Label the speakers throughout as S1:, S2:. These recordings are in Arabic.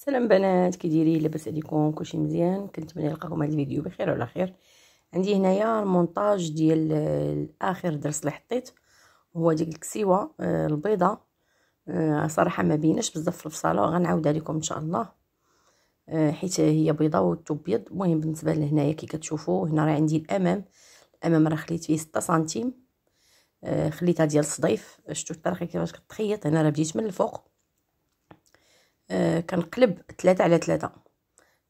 S1: سلام بنات دايرين لاباس عليكم كلشي مزيان كنتمنى نلقاكم هذا الفيديو بخير وعلى خير عندي هنايا المونتاج ديال اخر درس اللي حطيت هو ديك الكسيوه آه، البيضه آه، صراحه ما بيناش بزاف في الفصاله غنعاودها عليكم ان شاء الله آه، حيت هي بيضه والثوب بيض المهم بالنسبه لهنايا كي كتشوفوا هنا راه عندي الامام الامام راه خليت فيه 6 سنتيم خليتها ديال الصديف شفتوا الطريقه كيفاش كتخيط هنا راه بديت من الفوق آه كنقلب ثلاثة على ثلاثة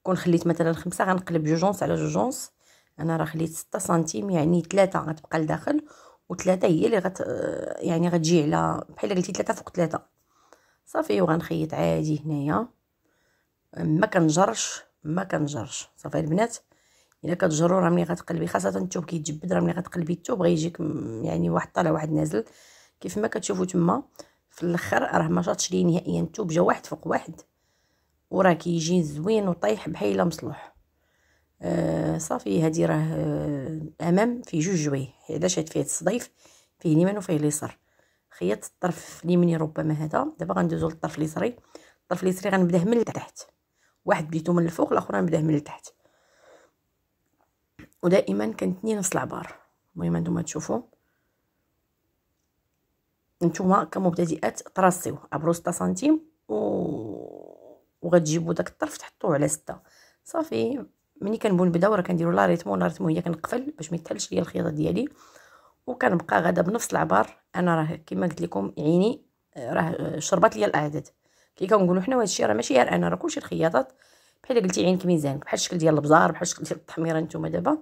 S1: كون خليت مثلا خمسة غنقلب جوجونس على جوجونس انا راه خليت ستة سنتيم يعني ثلاثة غتبقى لداخل وثلاثة هي اللي غت يعني غتجي على بحال قلتي ثلاثة فوق ثلاثة صافي وغنخيط عادي هنايا ما كنجرش ما كنجرش صافي البنات الا كتجرو راه ملي غتقلبي خاصه الثوب كيتجبد راه ملي غتقلبي الثوب غيجيك يعني واحد طالع واحد نازل كيف ما كتشوفوا تما في الاخر راه ما جاتش ليه نهائيا الثوب جا واحد فوق واحد وراه كيجي زوين وطايح بحال الا مصلوح آه صافي هادي راه آه، امام فيه جوج جوي علاش هاد فيه الصديف فيه اليمين وفيه اليسار خيطت الطرف اليمني ربما هذا دابا غندوزو للطرف اليسري الطرف اليسري غنبداه من التحت واحد بديتو من الفوق الاخر غنبداه من التحت ودائما كنتنين نفس العبار المهم انتما تشوفوا نتوما كمبتدئات طراسيو عبروا 6 سنتيم و وغتجيبوا داك الطرف تحطوه على 6 صافي ملي كنبغيو نبداو راه كنديروا لا ريتمو لا ريتمو هي كنقفل باش ما يتحلش ليا الخيطه ديالي وكنبقى غادا بنفس العبار انا راه كما قلت لكم عيني آه، راه آه، شربات ليا الاعداد كي كنقولوا حنا هادشي راه ماشي غير انا راه كلشي الخياطات بحال قلتي عينك ميزان بحال الشكل ديال البزار بحال الشكل ديال التحميره نتوما دابا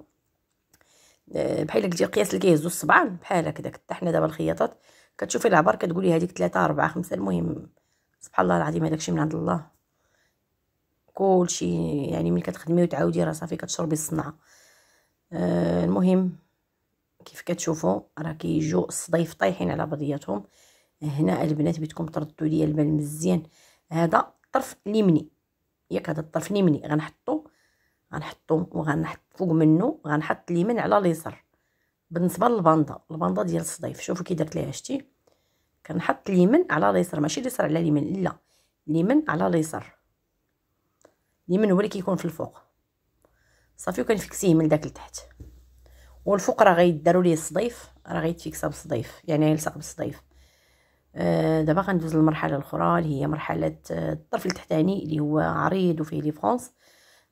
S1: آه، بحال قلتي القياس اللي كيهزو الصبعان بحال هكداك حتى حنا دابا الخياطات كتشوفي العبر كتقولي هذيك ثلاثة أربعة خمسة المهم سبحان الله العظيم هذاك الشيء من عند الله كلشي يعني ملي كتخدمي وتعاودي راه صافي كتشربي الصنعه آه المهم كيف كتشوفوا راه كيجوا الصدايف طايحين على بعضياتهم هنا البنات بيتكم تردوا ليا البال مزيان هذا الطرف اليمني ياك هذا الطرف اليمني غنحطو غنحطو وغنحط فوق منه غنحط اليمين على اليسار بالنسبه للباندا الباندا ديال الصيف شوفوا كي درت ليها شتي كنحط اليمين على اليسار ماشي اليسار على اليمين لا اليمين على اليسار اليمين هو اللي كيكون في الفوق صافي وكنفكسيه من داك لتحت والفوق راه غيداروا ليه الصديف راه غيتفيكسا بالصديف يعني غيلصق بالصديف آه دابا غندوز للمرحله الاخرى اللي هي مرحله آه، الطرف التحتاني اللي هو عريض وفيه لي فرونس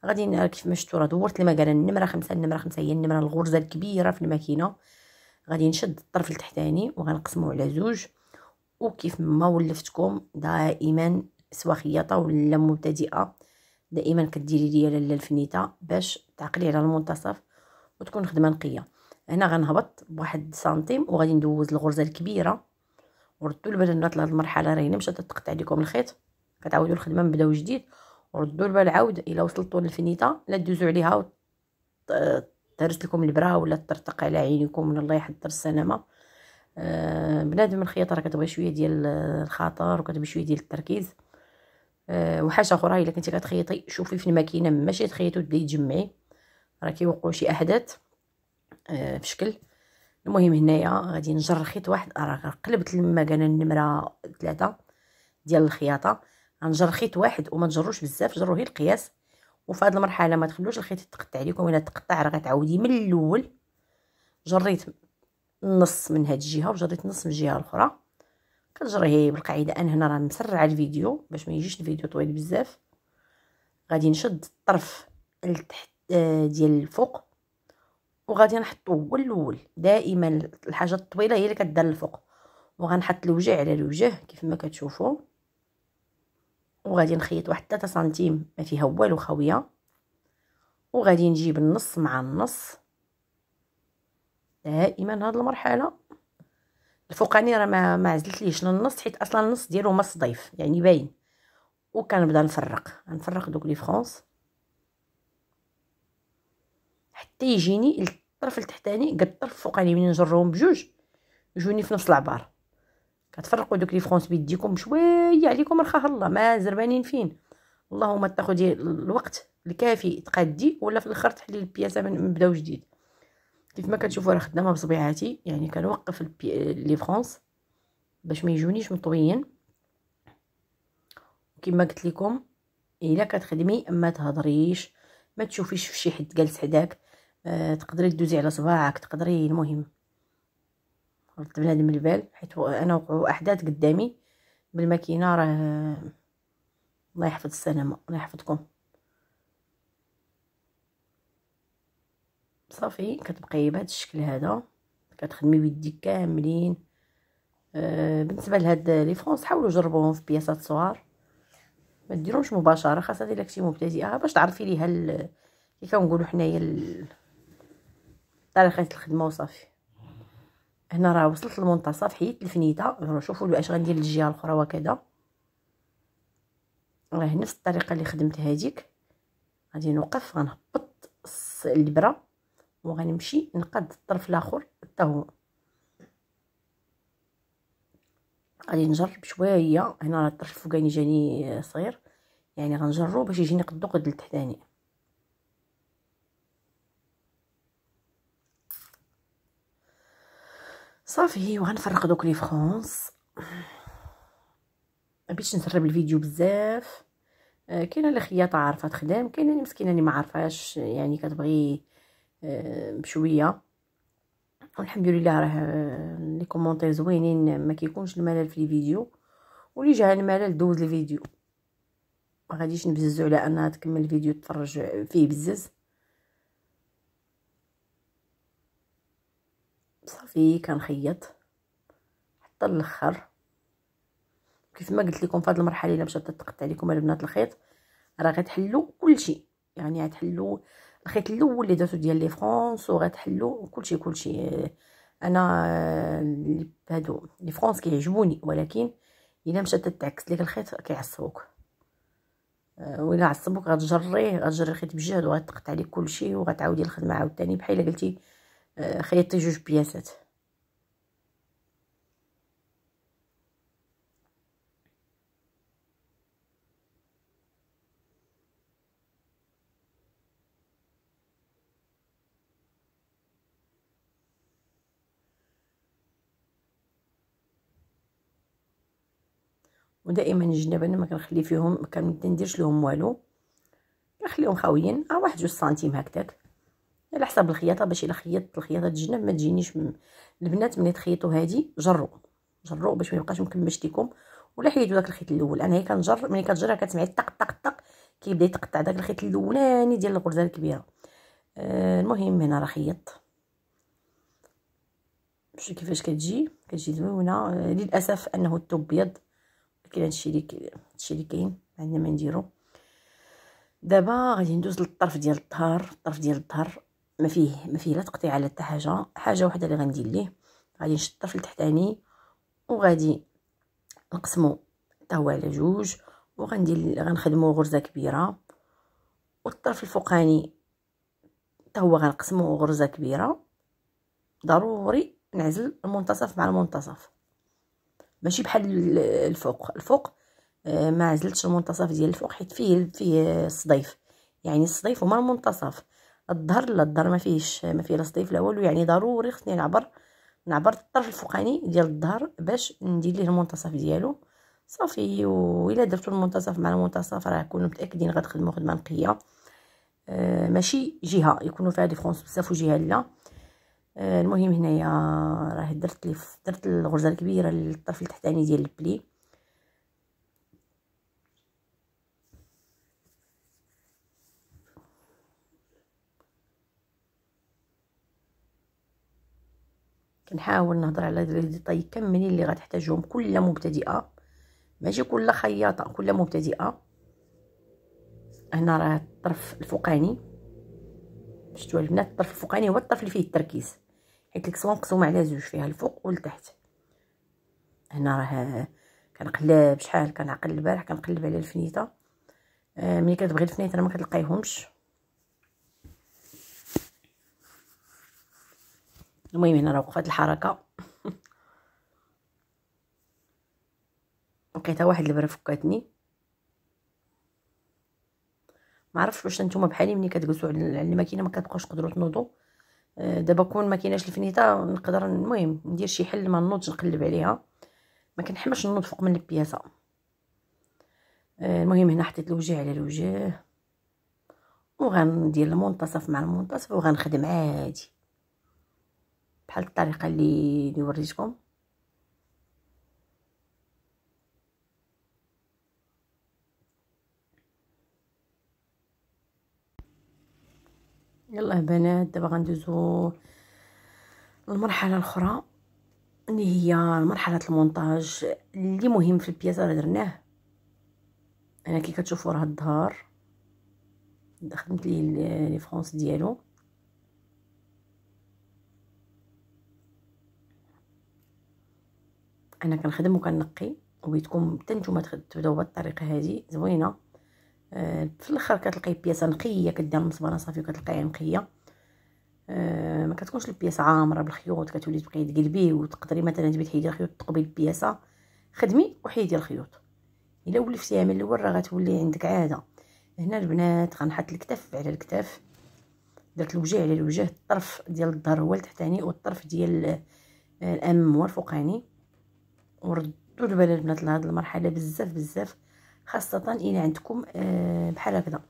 S1: غادي كيف ما شفتوا راه دورت قال النمره خمسة النمره خمسة هي النمره الغرزه الكبيره في الماكينه غادي نشد الطرف التحتاني وغنقسمه على زوج وكيف ما ولفتكم دائما سوا خياطه ولا مبتدئه دائما كديري ليا لاله الفنيته باش تعقلي على المنتصف وتكون خدمه نقيه هنا غنهبط بواحد سنتيم وغادي ندوز الغرزه الكبيره وردوا البنات لهاد المرحله راه هنا مشات تقطع لكم الخيط كتعاودوا الخدمه من جديد ردوا البال عاود الا وصلتوا للفنيته لا تدوزوا عليها تهرس لكم البرا ولا ترتق على عينكم من الله يحضر السلامه آه، بنادم الخياطه راه كتبغي شويه ديال الخاطر وكتبغي شويه ديال التركيز آه، وحاجه اخرى الا كنتي كتخيطي شوفي في الماكينه ماشي تخيطي وتبداي تجمعي راه كيوقعوا شي احداث في آه، شكل المهم هنايا غادي نجر خيط واحد راه قلبت المكانه النمره ثلاثة ديال الخياطه غنجر خيط واحد وما تجروش بزاف جرو غير القياس وفي هذه المرحله ما تخلوش الخيط يتقطع عليكم الا تقطع راه غتعاودي من الاول جريت النص من هاد الجهه وجريت النص من الجهه الاخرى كنجريه بالقاعده انا هنا راه مسرعه الفيديو باش ما يجيش الفيديو طويل بزاف غادي نشد الطرف التحت آه، ديال الفوق وغادي نحطو هو الاول دائما الحاجه الطويله هي اللي كدار الفوق وغنحط الوجه على الوجه كيف ما كتشوفوا وغادي نخيط واحد 3 سنتيم ما فيها والو خاويه وغادي نجيب النص مع النص دائما هاد المرحله الفوقاني راه ما ما عزلتليش للنص حيت اصلا النص ديالو ما صديف يعني باين وكنبدا نفرق نفرق دوك لي فرونس حتى يجيني الطرف التحتاني قد الطرف الفوقاني منين نجرهم بجوج يجوني في نفس العبار كتفرقوا دوك لي فرونس بيديكم شويه عليكم رخاه الله ما زربانين فين اللهم تاخدي الوقت الكافي تقادي ولا في الاخر تحلي البياسه من نبداو جديد كيف ما كتشوفوا راه خدامه بصبيعاتي يعني كنوقف البي... لي فرونس باش ما يجونيش مطويين كما قلت لكم الا كتخدمي ما تهضريش ما تشوفيش في شي حد جالس حداك أه تقدري دوزي على صباعك تقدري المهم غلط بنادم البال حيت انا وقعوا احداث قدامي بالماكينه راه الله يحفظ السلامه الله يحفظكم صافي كتبقاي بهذا الشكل هذا كتخدمي بيديك كاملين آه بالنسبه لهاد لي فرونس حاولوا جربوهم في بياسات صغار ما ديروهمش مباشره خاصه الا كنتي مبتدئه باش تعرفي ليها كي كنقولوا حنايا طريقه الخدمه وصافي هنا راه وصلت للمنتصف حيدت الفنيته شوفوا واش غندير الجهه الاخرى وكذا راه نفس الطريقه اللي خدمت هذيك غادي نوقف غنهبط الابره وغنمشي نقاد الطرف الاخر حتى هو غادي نجرب شويه هنا الطرف الفوقاني جاني صغير يعني غنجرو باش يجيني قدو قد التحتاني صافي وغنفرق دوك لي فرونس ما بغيتش نسرب الفيديو بزاف آه، كاينه اللي خياطه عارفه تخدم كاينه اللي مسكينه اللي ما عارفاش يعني كتبغي آه، بشويه والحمد لله راه آه، لي كومونتير زوينين ما كيكونش الملل في الفيديو واللي جا الملل دوز الفيديو ما غاديش نبززو على انها تكمل الفيديو تفرج فيه بزز صافي كنخيط حتى الاخر كيف ما قلت لكم في هذه المرحله الا مشات تقطع لكم البنات الخيط راه غتحلوا كلشي يعني غتحلوا الخيط الاول اللي درتو ديال لي فرونس وغتحلوا كلشي كلشي انا هادو لي فرونس كيعجبوني ولكن الا مشات تعكس لك الخيط كيعصبوك آه، الى عصبوك غتجريه غتجري الخيط بجهد وغتقطع عليك كلشي وغتعاودي الخدمه عاوتاني بحال قلتي خيطي جوج بياسات ودائما الجناب انا ما كنخلي فيهم ما كنديرش لهم والو كنخليهم خاويين على آه، واحد جوج سنتيم هكذاك على حساب الخياطه باش الا خيطت الخياطه تجنب ما تجينيش م... البنات ملي تخيطوا هذه جروا جروا باش ما يبقاش مكمش ليكم ولا حيدوا داك الخيط الاول انا هي كنجر ملي كتجر كتسمعي طق طق طق كيبدا يتقطع داك الخيط الاولاني ديال الغرزه الكبيره آه المهم هنا راه خيطت شوفي كيفاش كتجي كتجي زوينه آه، للاسف انه الثوب بيض ولكن هادشي اللي هادشي اللي كاين عندنا ما نديرو دابا غادي ندوز للطرف ديال الظهر الطرف ديال الظهر ما فيه ما فيه لا تقطيع على حتى حاجه حاجه وحده اللي غندير ليه غادي نشد الطرف التحتاني وغادي نقسمو حتى هو على جوج وغندير غنخدمو غرزه كبيره والطرف الفوقاني حتى هو غنقسمو غرزه كبيره ضروري نعزل المنتصف مع المنتصف ماشي بحال الفوق الفوق آه، ما عزلتش المنتصف ديال الفوق حيت فيه فيه الصديف يعني الصديف هو المنتصف الظهر لا الظهر ما فيهش ما فيه لا صديف لا والو يعني ضروري خصني نعبر نعبر الطرف الفوقاني ديال الظهر باش ندير ليه المنتصف ديالو صافي وإلا درتو المنتصف مع المنتصف راه كونوا متاكدين غتخدموا خدمه نقيه آه، ماشي جهه يكونوا فيها فرونس بزاف وجهه لا آه، المهم هنايا راه درت لي درت الغرزه الكبيره للطرف التحتاني ديال البلي كنحاول نهضر على لي ديطاي كاملين اللي غتحتاجهم كل مبتدئه ماشي كل خياطه كل مبتدئه هنا راه الطرف الفوقاني شفتوا البنات الطرف الفوقاني هو الطرف اللي فيه التركيز حيت الكسوه مقسومه على زوج فيها الفوق والتحت هنا راه كنقلب شحال كنعقل البارح كنقلب على الفنيته آه، ملي كتبغي الفنيته ما كتلقايهمش المهم هنا راه وقفات الحركه لقيتها واحد البره فكاتني ما عرفتش واش نتوما بحالي ملي كتجلسوا على الماكينه ما كتبقاوش تقدروا تنوضوا آه، دابا كون ما كايناش الفنيته نقدر المهم ندير شي حل ما نوضش نقلب عليها ما كنحملش نوض فوق من البياسه آه، المهم هنا حطيت الوجه على الوجه وغندير المنتصف مع المنتصف وغنخدم عادي بحال الطريقه اللي اللي وريتكم يلا بنات دابا غندوزو للمرحله الاخرى اللي هي مرحله المونتاج اللي مهم في البياسه اللي درناه انا كي كتشوفوا راه الظهر خدمت ليه لي فرونس ديالو انا كنخدم وكنقي وبيتكم حتى نتوما تبداو بهاد الطريقه هادي زوينه آه في الاخر كتلقاي بياسه نقيه كدير المصبانه صافي وكتلقايها نقيه آه ما كتكونش البياسه عامره بالخيوط كتولي تبقاي تقلبي وتقدري مثلا تبي تحيدي الخيوط تقبي البياسه خدمي وحيدي الخيوط الا ولفتيها من الاول راه غتولي عندك عاده هنا البنات غنحط الكتف على الكتف درت الوجه على الوجه الطرف ديال الظهر هو لتحتاني والطرف ديال آه، الام هو الفوقاني وردوا البال البنات لهاد المرحله بزاف بزاف خاصه الا عندكم آه بحال هكذا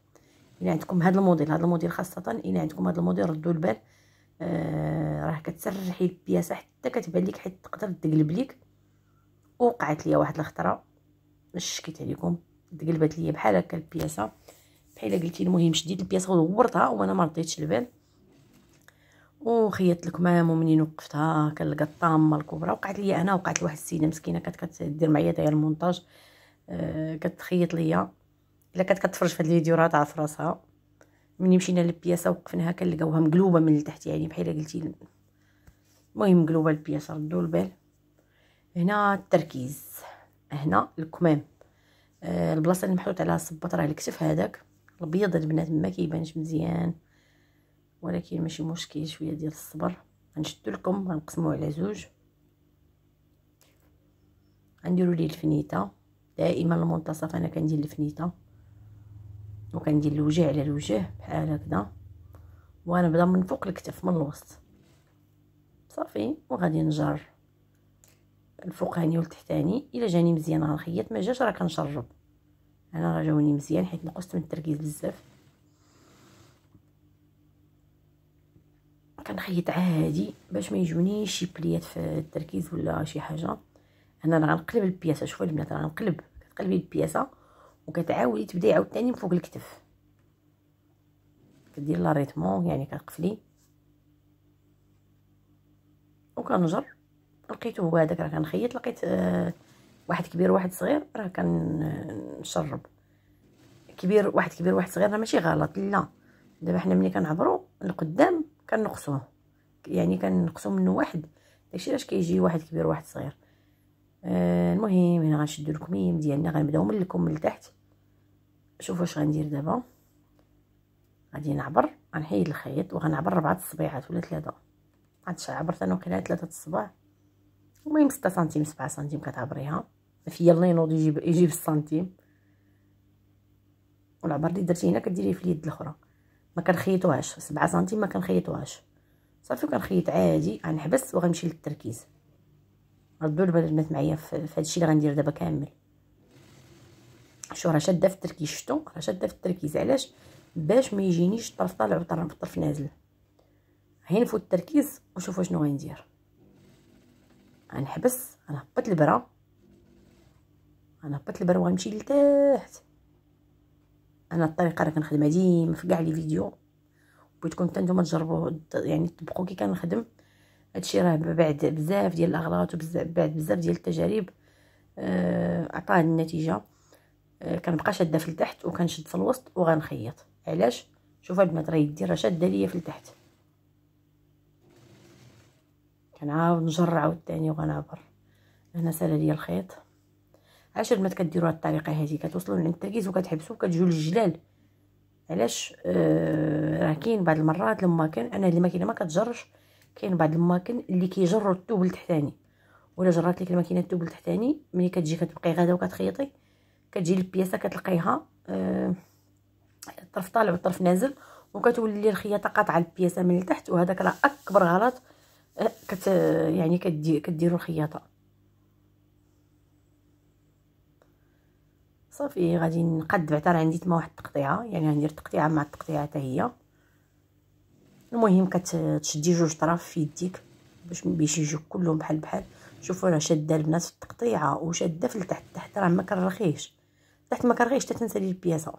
S1: الا عندكم هاد الموديل هاد الموديل خاصه الا عندكم هاد الموديل ردوا البال آه راه كتسرحي البياسه حتى كتبان لك حيت تقدر تقلب ليك وقعت لي واحد الخطره مش شكيت عليكم تقلبات لي بحال هكا البياسه بحال قلتي المهم شديت البياسه ودورتها وانا ما رديتش البال وخيطت الكمام ومنين وقفتها كنلقى الطامه الكبرى وقعت لي انا وقعت لواحد السيده مسكينه كانت كدير معايا داير المونتاج أه كتخيط ليا الا كانت كتفرج في هاد الفيديو راه تعرف راسها ملي مشينا للبياسه وقفناها كنلقاوها مقلوبه من التحت يعني بحال قلتي المهم مقلوبه البياسه ردوا البال هنا التركيز هنا الكمام أه البلاصه اللي محطوط عليها الصباط راه الكتف هذاك البيض البنات ما كيبانش مزيان ولكن ماشي مشكل شويه ديال الصبر غنشدو لكم غنقسموه على زوج غنديرو ليه الفنيته دائما المنتصف انا كندير الفنيته وكندير الوجه على الوجه بحال هكذا بدا من فوق الكتف من الوسط صافي وغادي نجر الفوقاني والتحتاني الا جاني مزيان غنخيط ما جاش راه كنشرب انا راه جاوني مزيان حيت نقصت من التركيز بزاف كنخيط عادي باش ما يجونيش شي بليات في التركيز ولا شي حاجه هنا انا غنقلب البياسه شوفوا البنات انا غنقلب كتقلبي البياسه وكتعاودي تبداي عاوتاني من فوق الكتف كدير لا ريتمون يعني كتقفلي وكنجر لقيتو هو هذاك راه كنخيط لقيت آه واحد كبير واحد صغير راه كنشرب كبير واحد كبير واحد صغير راه ماشي غلط لا دابا حنا ملي كنعبروا لقدام كنقصوه يعني كنقصو منه واحد داكشي علاش كيجي واحد كبير واحد صغير آه المهم هنا غنشدو الكميم ديالنا غنبداو من الكم لتحت شوفوا اش غندير دابا غادي نعبر غنحيد الخيط وغنعبر ربعه الصبيعات ولا ثلاثه عادش عبرت انا وقيله ثلاثه الصباع المهم 6 سنتيم 7 سنتيم كتعبريها في الله ينوض يجيب يجيب السنتيم والعبر اللي درتي هنا كديريه في اليد الاخرى ما كنخيطوهاش 7 سنتيم ما كنخيطوهاش صافي وكنخيط عادي غنحبس وغنمشي للتركيز ردوا البال البنات معايا في الشيء اللي غندير دابا كامل شو راه شاده في التركيز شتو راه شاده في التركيز علاش باش ما يجينيش الطرف طالع والطرف الطرف نازل هين نفوت التركيز وشوفوا شنو غندير غنحبس غنهبط البره غنهبط البره وغنمشي لتحت انا الطريقه راه كنخدمها ديما في كاع لي فيديو بغيتكم حتى نتوما تجربوه يعني تطبقوا كي كنخدم هادشي راه بعد بزاف ديال الاغلاط وبزاف بعد بزاف ديال التجارب آه، عطاه النتيجه آه، كنبقى شاده في التحت وكنشد في الوسط وغنخيط علاش شوفوا هاد البنات راه يدي راه شاده ليا في التحت كنعاود نجر عاوتاني وغنعبر هنا سالا ليا الخيط علاش البنات كديروا هاد الطريقه هذه كتوصلوا لعند التركيز وكتحبسوا وكتجيو للجلال علاش آه راه كاين بعض المرات الماكن انا هاد الماكينه ما كتجرش كاين بعض الماكن اللي كيجروا الثوب لتحتاني ولا جرات لك الماكينه الثوب لتحتاني ملي كتجي كتبقاي غاده وكتخيطي كتجي البياسه كتلقيها آه الطرف طالع والطرف نازل وكتولي الخياطه قاطعه البياسه من التحت وهذاك راه اكبر غلط آه، كت يعني كديروا الخياطه صافي غادي بعدا راه عندي تما واحد التقطيعه يعني غندير التقطيعه مع التقطيعه حتى هي المهم كتشدي جوج طراف في يديك باش باش يجيو كلهم بحال بحال شوفوا راه شاده البنات في التقطيعه وشاده في التحت تحت راه ما كنرخيش تحت ما كنرخيش حتى تنسالي البياسه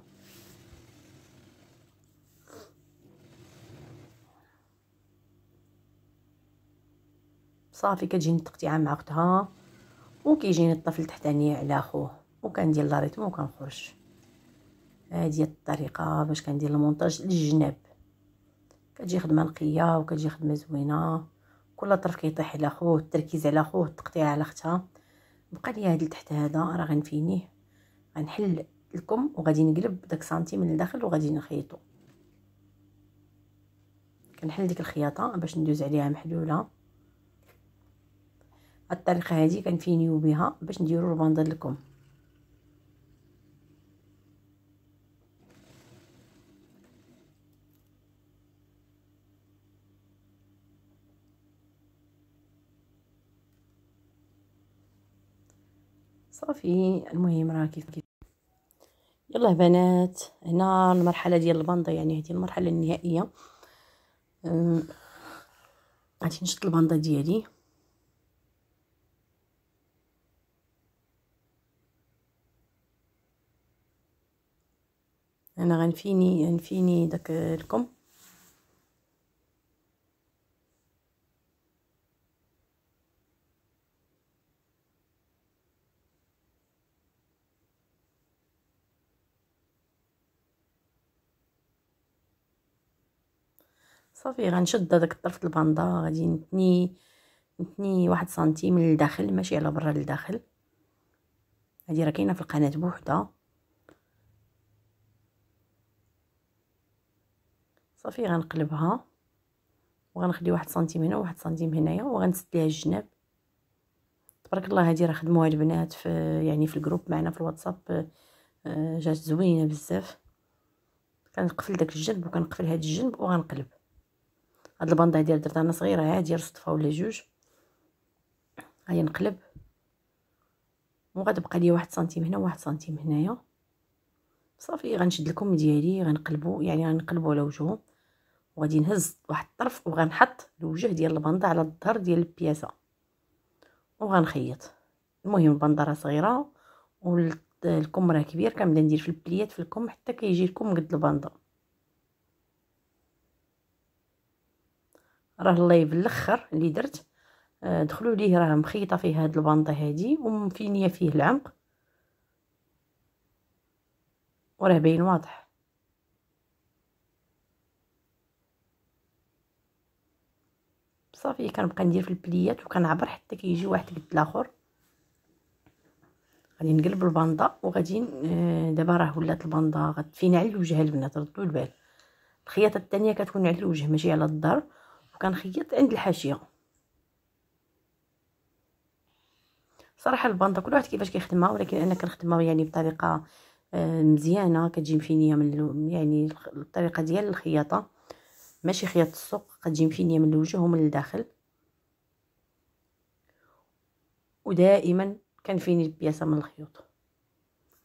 S1: صافي كتجيني التقطيعه مع اختها وكيجيني الطفل تحتاني على خوه وكندير لا ريتم وكنخرج هذه الطريقه باش كندير المونتاج للجناب كتجي خدمه نقيه وكتجي خدمه زوينه كل طرف كيطيح على خوه التركيز على خوه التقطيع على اختها بقى لي هاد لتحت هذا راه غنفينيه غنحل لكم وغادي نقلب داك سنتيم لداخل وغادي نخيطو كنحل ديك الخياطه باش ندوز عليها محلوله الطريقه هادي كنفينيو بها باش نديرو البندل لكم صافي المهم راه كيف كيف يلا بنات هنا المرحله ديال البنضه يعني هذه المرحله النهائيه غادي نشد البنضه ديالي انا غنفيني غنفيني داك الكم صافي غنشد هذاك الطرف الباندا غادي نتني نتني واحد سنتيم للداخل ماشي على برا للداخل هادي راه كاينه في القناه بوحدها صافي غنقلبها وغنخلي واحد سنتيم هنا وواحد سنتيم هنايا وغنسد ليها الجناب تبارك الله هادي راه خدموها البنات في يعني في الجروب معنا في الواتساب آه، جات زوينه بزاف كنقفل داك الجنب وكنقفل هاد الجنب وغنقلب هاد البنطه ديال درت انا صغيره عادي صدفه ولا جوج هاي نقلب وغتبقى لي واحد سنتيم هنا وواحد سنتيم هنايا صافي غنشد الكم ديالي غنقلبو يعني غنقلبو على وجهه وغادي نهز واحد الطرف وغنحط الوجه ديال البنطه على الظهر ديال البياسه وغنخيط المهم البنطه راه صغيره والكم راه كبير كنبدا ندير في البليات في الكم حتى كيجي كي الكم قد البنطه راه اللايف الاخر اللي درت آه، دخلوا ليه راه مخيطه فيه هاد البنطه هادي ومفينيه فيه العمق وراه باين واضح صافي كنبقى ندير في البليات وكنعبر حتى كيجي واحد قد الاخر غادي نقلب البنطه وغادي آه، دابا راه ولات البنطه غتفينا على الوجه البنات ردوا البال الخياطه الثانيه كتكون على الوجه ماشي على الظهر وكنخيط عند الحاشيه صراحه البنطه كل واحد كيفاش كيخدمها ولكن انا كنخدمها يعني بطريقه آه، مزيانه كتجي مفينيه من يعني الطريقه ديال الخياطه ماشي خياط السوق كتجي مفينيه من الوجه ومن الداخل ودائما كنفيني البياسه من الخيوط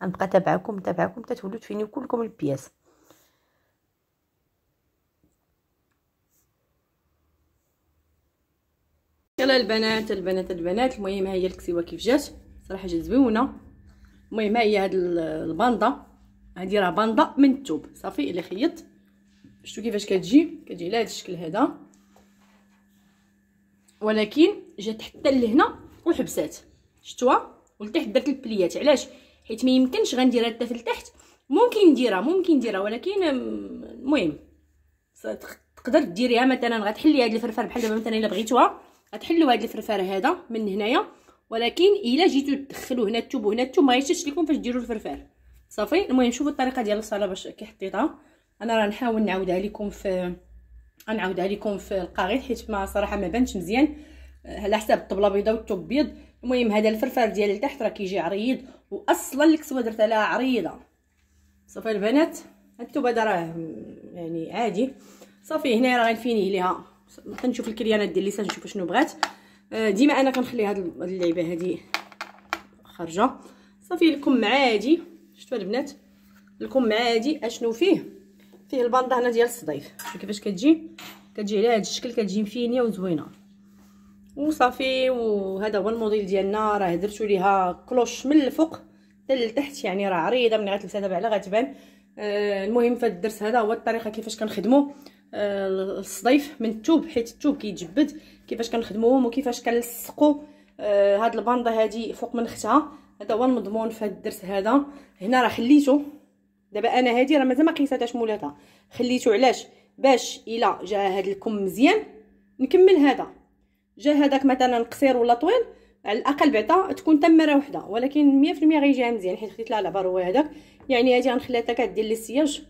S1: غنبقى تابعكم تابعكم حتى تولوا تفينيو كلكم البياس
S2: البنات البنات البنات البنات المهم ها هي الكسيوه كيف جات صراحه جات زويونه المهم ها هي هاد الباندا هادي راه باندا من الثوب صافي الا خيط شفتوا كيفاش كتجي كتجي على هاد الشكل هذا ولكن جات حتى لهنا وحبسات شفتوها ولتحت درت البليات علاش حيت ما يمكنش غنديرها حتى في لتحت ممكن نديرها ممكن نديرها ولكن المهم تقدر ديريها مثلا غتحلي هاد الفرفر بحال دابا مثلا الا بغيتوها غتحلوا هذا الفرفار هذا من هنايا ولكن الا جيتو تدخلوا هنا الثوب وهنا الثوب ما يشتش لكم فاش ديروا الفرفار صافي المهم شوفوا الطريقه ديال الصاله باش كي حطيتها انا راه نحاول نعاودها لكم في غنعاودها لكم في القاغيط حيت ما صراحه ما بانش مزيان على حساب الطبله بيضاء والثوب بيض المهم هذا الفرفار ديال التحت راه كيجي عريض واصلا الكسوه درت عليها عريضه صافي البنات الثوب هذا راه يعني عادي صافي هنا راه غنفينيه ليها كنشوف الكريانات ديال ليسا نشوف شنو بغات آه، ديما انا كنخلي هاد اللعيبه هادي خارجه صافي الكم عادي شفتوا البنات الكم عادي اشنو فيه فيه هنا ديال الصديف شوفوا كيفاش كتجي كتجي على هاد الشكل كتجي مفينيه وزوينه وصافي وهذا هو الموديل ديالنا راه درتو ليها كلوش من الفوق حتى لتحت يعني راه عريضه غير غتلبسها دابا على غتبان آه، المهم في الدرس هذا هو الطريقه كيفاش كنخدمو آه، الصديف من التوب حيت التوب كيتجبد كيفاش كنخدموهم وكيفاش كنلصقو آه، هاد الباندا هادي فوق من اختها هذا هو المضمون في هاد الدرس هذا هنا راه خليته دابا انا هادي راه مازال ما قيساتهاش مولاتها خليته علاش باش الا جا هاد الكم مزيان نكمل هذا جا هذاك مثلا قصير ولا طويل على الاقل بعطا تكون تم مره وحده ولكن 100% غيجيها مزيان حيت خديت لها هو هذاك يعني هادي غنخليها حتى كدير لي السياج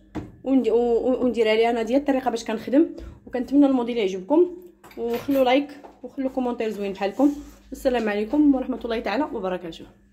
S2: ونديرها لي انا ديال الطريقه باش كنخدم وكنتمنى الموديل يعجبكم وخلو لايك وخلو كومونتير زوين بحالكم والسلام عليكم ورحمه الله تعالى وبركاته